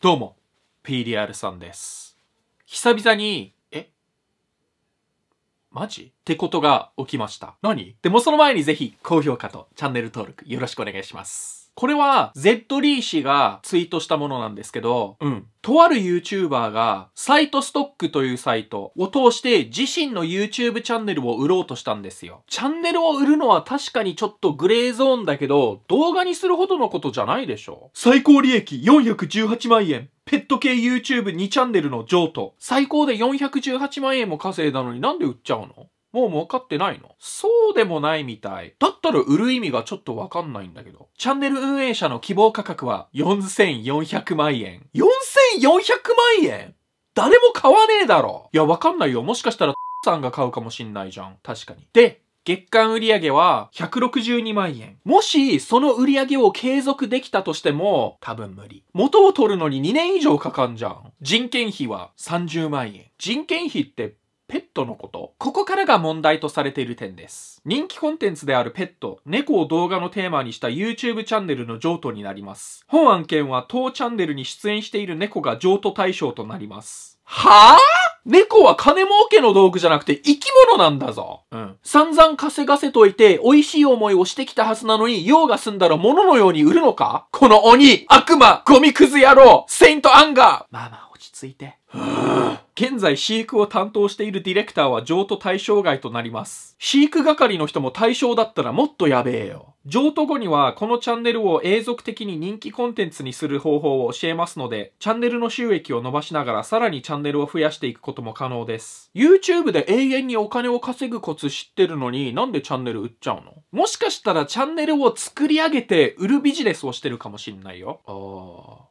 どうも、PDR さんです。久々に、えマジってことが起きました。何でもその前にぜひ高評価とチャンネル登録よろしくお願いします。これは、Z リー氏がツイートしたものなんですけど、うん。とある YouTuber が、サイトストックというサイトを通して自身の YouTube チャンネルを売ろうとしたんですよ。チャンネルを売るのは確かにちょっとグレーゾーンだけど、動画にするほどのことじゃないでしょ。最高利益418万円。ペット系 YouTube2 チャンネルの譲渡。最高で418万円も稼いだのになんで売っちゃうのもう儲かってないのそうでもないみたい。だったら売る意味がちょっとわかんないんだけど。チャンネル運営者の希望価格は4400万円。4400万円誰も買わねえだろいや、わかんないよ。もしかしたら、さんが買うかもしんないじゃん。確かに。で、月間売上は162万円。もし、その売上を継続できたとしても、多分無理。元を取るのに2年以上かかんじゃん。人件費は30万円。人件費ってペットのことこれが問題とされている点です。人気コンテンツであるペット、猫を動画のテーマにした YouTube チャンネルの譲渡になります。本案件は当チャンネルに出演している猫が譲渡対象となります。はぁ、あ猫は金儲けの道具じゃなくて生き物なんだぞ。うん。散々稼がせといて美味しい思いをしてきたはずなのに用が済んだら物のように売るのかこの鬼、悪魔、ゴミクズ野郎、セイントアンガー。まあまあ落ち着いて。現在飼育を担当しているディレクターは譲渡対象外となります。飼育係の人も対象だったらもっとやべえよ。譲渡後にはこのチャンネルを永続的に人気コンテンツにする方法を教えますので、チャンネルの収益を伸ばしながらさらにチャンネルを増やしていくことも可能です。YouTube で永遠にお金を稼ぐコツ知ってるのになんでチャンネル売っちゃうのもしかしたらチャンネルを作り上げて売るビジネスをしてるかもしんないよ。あー。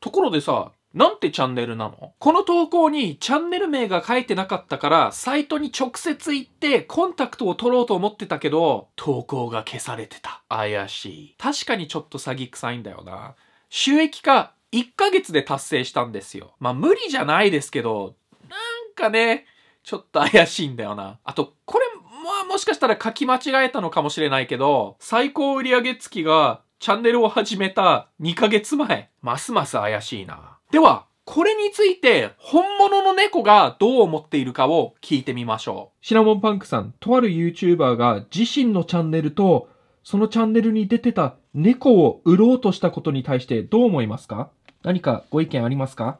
ところでさ、なんてチャンネルなのこの投稿にチャンネル名が書いてなかったから、サイトに直接行ってコンタクトを取ろうと思ってたけど、投稿が消されてた。怪しい。確かにちょっと詐欺臭いんだよな。収益化1ヶ月で達成したんですよ。まあ無理じゃないですけど、なんかね、ちょっと怪しいんだよな。あと、これ、まあもしかしたら書き間違えたのかもしれないけど、最高売上月がチャンネルを始めた2ヶ月前。ますます怪しいな。では、これについて本物の猫がどう思っているかを聞いてみましょう。シナモンパンクさん、とある YouTuber が自身のチャンネルと、そのチャンネルに出てた猫を売ろうとしたことに対してどう思いますか何かご意見ありますか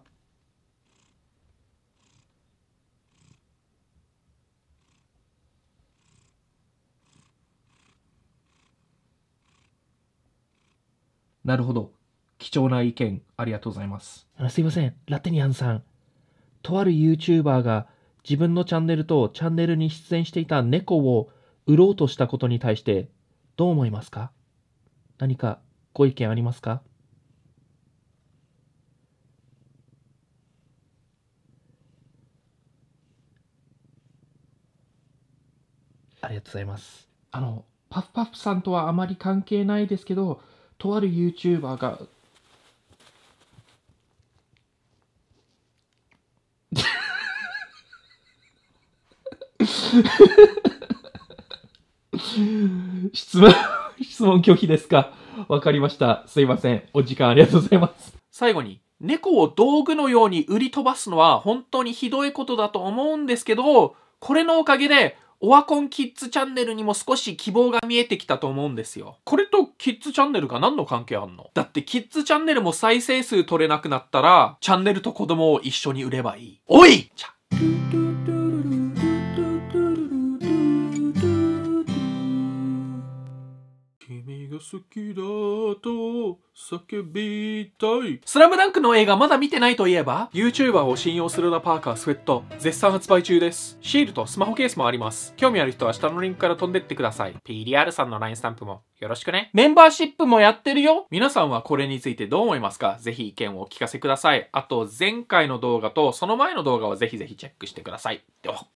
なるほど。貴重な意見ありがとうございます。あすいません、ラテニアンさん。とある YouTuber が自分のチャンネルとチャンネルに出演していた猫を売ろうとしたことに対してどう思いますか何かご意見ありますかありがとうございます。あの、パフパフさんとはあまり関係ないですけど、とある YouTuber が 質問、質問拒否ですかわかりました。すいません。お時間ありがとうございます。最後に、猫を道具のように売り飛ばすのは本当にひどいことだと思うんですけど、これのおかげで、オワコンキッズチャンネルにも少し希望が見えてきたと思うんですよ。これとキッズチャンネルが何の関係あんのだってキッズチャンネルも再生数取れなくなったら、チャンネルと子供を一緒に売ればいい。おい君が好きだと叫びたい。スラムダンクの映画まだ見てないといえば、YouTuber を信用するなパーカースウェット、絶賛発売中です。シールとスマホケースもあります。興味ある人は下のリンクから飛んでってください。PDR さんの LINE スタンプもよろしくね。メンバーシップもやってるよ皆さんはこれについてどう思いますかぜひ意見をお聞かせください。あと、前回の動画とその前の動画をぜひぜひチェックしてください。では。